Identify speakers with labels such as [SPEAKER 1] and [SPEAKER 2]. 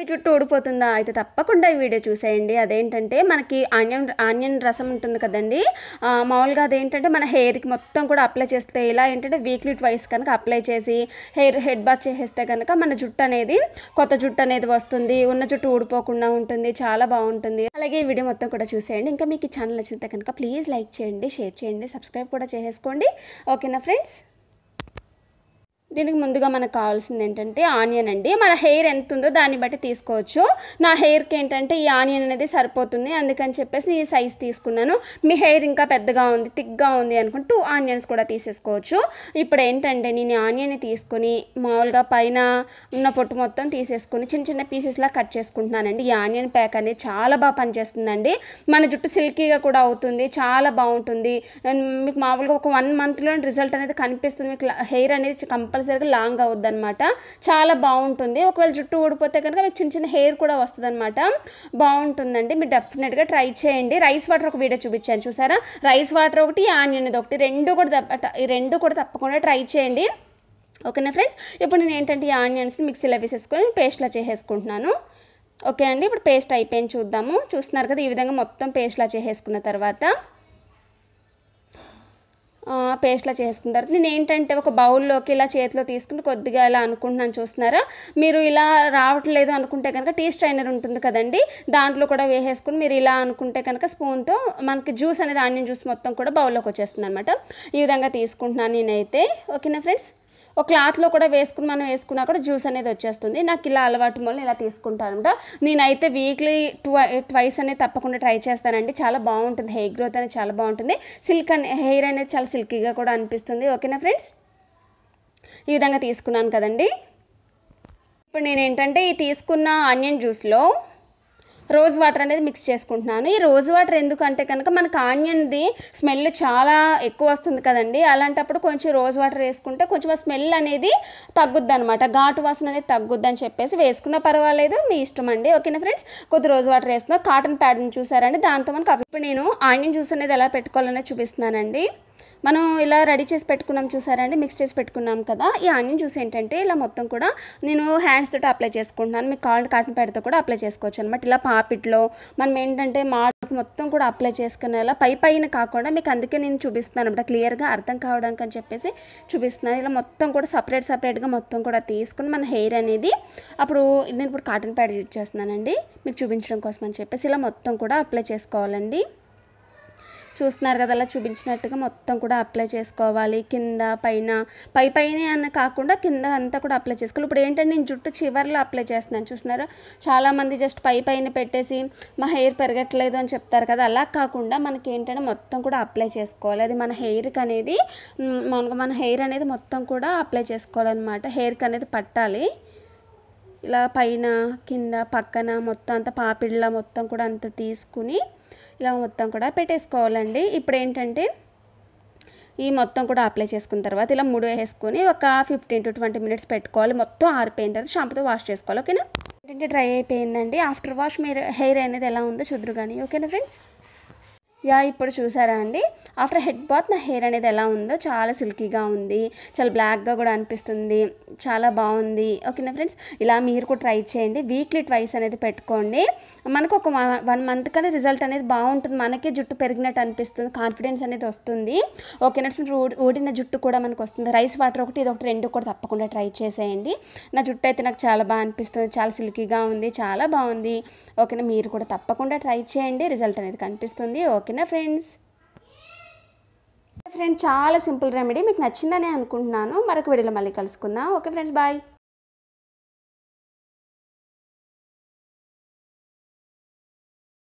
[SPEAKER 1] మీ చుట్టూ ఊడిపోతుందా అయితే తప్పకుండా ఈ వీడియో చూసేయండి అదేంటంటే మనకి ఆనియన్ ఆనియన్ రసం ఉంటుంది కదండి మామూలుగా అదేంటంటే మన హెయిర్కి మొత్తం కూడా అప్లై చేస్తే ఇలా ఏంటంటే వీక్లీ ట్వైస్ కనుక అప్లై చేసి హెయిర్ హెడ్ బాత్ చేసేస్తే కనుక మన జుట్టు అనేది కొత్త జుట్టు అనేది వస్తుంది ఉన్న జుట్టు ఊడిపోకుండా ఉంటుంది చాలా బాగుంటుంది అలాగే ఈ వీడియో మొత్తం కూడా చూసేయండి ఇంకా మీకు ఛానల్ నచ్చితే కనుక ప్లీజ్ లైక్ చేయండి షేర్ చేయండి సబ్స్క్రైబ్ కూడా చేసుకోండి ఓకేనా ఫ్రెండ్స్ దీనికి ముందుగా మనకు కావాల్సింది ఏంటంటే ఆనియన్ అండి మన హెయిర్ ఎంత ఉందో దాన్ని బట్టి తీసుకోవచ్చు నా హెయిర్కి ఏంటంటే ఈ ఆనియన్ అనేది సరిపోతుంది అందుకని చెప్పేసి నేను ఈ సైజ్ తీసుకున్నాను మీ హెయిర్ ఇంకా పెద్దగా ఉంది థిక్గా ఉంది అనుకుని టూ ఆనియన్స్ కూడా తీసేసుకోవచ్చు ఇప్పుడు ఏంటంటే నేను ఆనియన్ తీసుకుని మామూలుగా పైన ఉన్న పొట్టు మొత్తం తీసేసుకుని చిన్న చిన్న పీసెస్లా కట్ చేసుకుంటున్నానండి ఈ ఆనియన్ ప్యాక్ అనేది చాలా బాగా పనిచేస్తుందండి మన జుట్టు సిల్కీగా కూడా అవుతుంది చాలా బాగుంటుంది మీకు మామూలుగా ఒక వన్ మంత్లో రిజల్ట్ అనేది కనిపిస్తుంది మీకు హెయిర్ అనేది కంపల్సరీ తప్పనిసరిగా లాంగ్ అవ్వద్దు అనమాట చాలా బాగుంటుంది ఒకవేళ జుట్టు ఊడిపోతే కనుక మీకు చిన్న చిన్న హెయిర్ కూడా వస్తుంది అనమాట బాగుంటుందండి మీరు డెఫినెట్గా ట్రై చేయండి రైస్ వాటర్ ఒక వీడియో చూపించాను చూసారా రైస్ వాటర్ ఒకటి ఆనియన్ ఇది ఒకటి రెండు కూడా ఈ రెండు కూడా తప్పకుండా ట్రై చేయండి ఓకేనా ఫ్రెండ్స్ ఇప్పుడు నేను ఏంటంటే ఈ ఆనియన్స్ని మిక్సీలో వేసేసుకొని పేస్ట్లా చేసేసుకుంటున్నాను ఓకే అండి ఇప్పుడు పేస్ట్ అయిపోయింది చూద్దాము చూస్తున్నారు కదా ఈ విధంగా మొత్తం పేస్ట్లా చేసేసుకున్న తర్వాత పేస్ట్లా చేసుకున్న తర్వాత నేను ఏంటంటే ఒక బౌల్లోకి ఇలా చేతిలో తీసుకుని కొద్దిగా ఇలా అనుకుంటున్నాను చూస్తున్నారా మీరు ఇలా రావట్లేదు అనుకుంటే కనుక టీ స్ట్రైనర్ ఉంటుంది కదండి దాంట్లో కూడా వేసేసుకుని మీరు ఇలా అనుకుంటే కనుక స్పూన్తో మనకి జ్యూస్ అనేది ఆనియన్ జ్యూస్ మొత్తం కూడా బౌల్లోకి వచ్చేస్తుంది అనమాట ఈ విధంగా తీసుకుంటున్నాను నేనైతే ఓకేనా ఫ్రెండ్స్ ఒక క్లాత్లో కూడా వేసుకుని మనం వేసుకున్నా కూడా జ్యూస్ అనేది వచ్చేస్తుంది నాకు ఇలా అలవాటు మూలన ఇలా తీసుకుంటానమాట నేనైతే వీక్లీ ట్వ ట్వైస్ అనేది తప్పకుండా ట్రై చేస్తానండి చాలా బాగుంటుంది హెయిర్ గ్రోత్ అనేది చాలా బాగుంటుంది సిల్క్ అనే హెయిర్ అనేది చాలా సిల్కీగా కూడా అనిపిస్తుంది ఓకేనా ఫ్రెండ్స్ ఈ విధంగా తీసుకున్నాను కదండి ఇప్పుడు నేను ఏంటంటే ఈ తీసుకున్న ఆనియన్ జ్యూస్లో రోజ్ వాటర్ అనేది మిక్స్ చేసుకుంటున్నాను ఈ రోజ్ వాటర్ ఎందుకంటే కనుక మనకు ఆనియన్ది స్మెల్ చాలా ఎక్కువ వస్తుంది కదండి అలాంటప్పుడు కొంచెం రోజ్ వాటర్ వేసుకుంటే కొంచెం స్మెల్ అనేది తగ్గుద్ది అనమాట ఘాటు వాసన అనేది తగ్గుద్ది అని చెప్పేసి వేసుకున్న పర్వాలేదు మీ ఇష్టం అండి ఓకేనా ఫ్రెండ్స్ కొద్ది రోజు వాటర్ వేస్తున్నా కాటన్ ప్యాడ్ని చూసారండి దాంతో మనకు ఇప్పుడు నేను ఆనియన్ జ్యూస్ అనేది ఎలా పెట్టుకోవాలనే చూపిస్తున్నానండి మనం ఇలా రెడీ చేసి పెట్టుకున్నాం చూసారండి మిక్స్ చేసి పెట్టుకున్నాం కదా ఈ ఆనియన్ జ్యూస్ ఏంటంటే ఇలా మొత్తం కూడా నేను హ్యాండ్స్ తోటి అప్లై చేసుకుంటున్నాను మీకు కాల్ కాటన్ ప్యాడ్తో కూడా అప్లై చేసుకోవచ్చు అనమాట ఇలా పాపిట్లో మనం ఏంటంటే మా మొత్తం కూడా అప్లై చేసుకునేలా పై పైన కాకుండా మీకు అందుకే నేను చూపిస్తున్నాను అనమాట క్లియర్గా అర్థం కావడానికి అని చెప్పేసి చూపిస్తున్నాను ఇలా మొత్తం కూడా సపరేట్ సపరేట్గా మొత్తం కూడా తీసుకుని మన హెయిర్ అనేది అప్పుడు నేను ఇప్పుడు కాటన్ ప్యాడ్ యూజ్ చేస్తున్నానండి మీకు చూపించడం కోసం అని చెప్పేసి ఇలా మొత్తం కూడా అప్లై చేసుకోవాలండి చూస్తున్నారు కదా అలా చూపించినట్టుగా మొత్తం కూడా అప్లై చేసుకోవాలి కింద పైన పై పైన అని కాకుండా కింద అంతా కూడా అప్లై చేసుకోవాలి ఇప్పుడు ఏంటంటే నేను జుట్టు చివరిలో అప్లై చేస్తున్నాను చూస్తున్నారు చాలామంది జస్ట్ పై పైన పెట్టేసి మా హెయిర్ పెరగట్లేదు అని చెప్తారు కదా అలా కాకుండా మనకి ఏంటంటే మొత్తం కూడా అప్లై చేసుకోవాలి అది మన హెయిర్కి అనేది మన మన హెయిర్ అనేది మొత్తం కూడా అప్లై చేసుకోవాలన్నమాట హెయిర్కి అనేది పట్టాలి ఇలా పైన కింద పక్కన మొత్తం అంతా పాపిళ్ళ మొత్తం కూడా అంత తీసుకుని ఇలా మొత్తం కూడా పెట్టేసుకోవాలండి ఇప్పుడు ఏంటంటే ఈ మొత్తం కూడా అప్లై చేసుకున్న తర్వాత ఇలా మూడు వేసుకొని ఒక ఫిఫ్టీన్ టు ట్వంటీ మినిట్స్ పెట్టుకోవాలి మొత్తం ఆరిపోయిన తర్వాత షాంపూతో వాష్ చేసుకోవాలి ఓకేనా ఏంటంటే డ్రై అయిపోయిందండి ఆఫ్టర్ వాష్ మీరు హెయిర్ అనేది ఎలా ఉందో చుదురు కానీ ఓకేనా ఫ్రెండ్స్ యా ఇప్పుడు చూసారా అండి ఆఫ్టర్ హెడ్ బాత్ నా హెయిర్ అనేది ఎలా ఉందో చాలా సిల్కీగా ఉంది చాలా బ్లాక్గా కూడా అనిపిస్తుంది చాలా బాగుంది ఓకేనా ఫ్రెండ్స్ ఇలా మీరు కూడా ట్రై చేయండి వీక్లీ ట్వైస్ అనేది పెట్టుకోండి మనకు ఒక వన్ మంత్ కానీ రిజల్ట్ అనేది బాగుంటుంది మనకే జుట్టు పెరిగినట్టు అనిపిస్తుంది కాన్ఫిడెన్స్ అనేది వస్తుంది ఓకేనా ఊడిన జుట్టు కూడా మనకు వస్తుంది రైస్ వాటర్ ఒకటి ఇది ఒకటి రెండు కూడా తప్పకుండా ట్రై చేసేయండి నా జుట్టు అయితే నాకు చాలా బాగా అనిపిస్తుంది చాలా సిల్కీగా ఉంది చాలా బాగుంది ఓకేనా మీరు కూడా తప్పకుండా ట్రై చేయండి రిజల్ట్ అనేది కనిపిస్తుంది ఓకే ఓకేనా ఫ్రెండ్స్ ఫ్రెండ్స్ చాలా సింపుల్ రెమెడీ మీకు నచ్చిందని అనుకుంటున్నాను మరొక వీడియోలో మళ్ళీ కలుసుకుందాం ఓకే ఫ్రెండ్స్ బాయ్